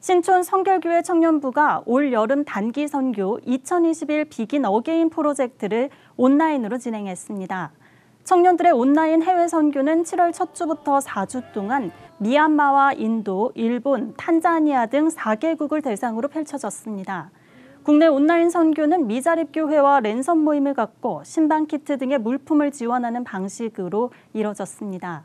신촌 성결교회 청년부가 올 여름 단기 선교 2021 비긴 어게인 프로젝트를 온라인으로 진행했습니다. 청년들의 온라인 해외 선교는 7월 첫 주부터 4주 동안 미얀마와 인도, 일본, 탄자니아 등 4개국을 대상으로 펼쳐졌습니다. 국내 온라인 선교는 미자립교회와 랜선 모임을 갖고 신방키트 등의 물품을 지원하는 방식으로 이뤄졌습니다.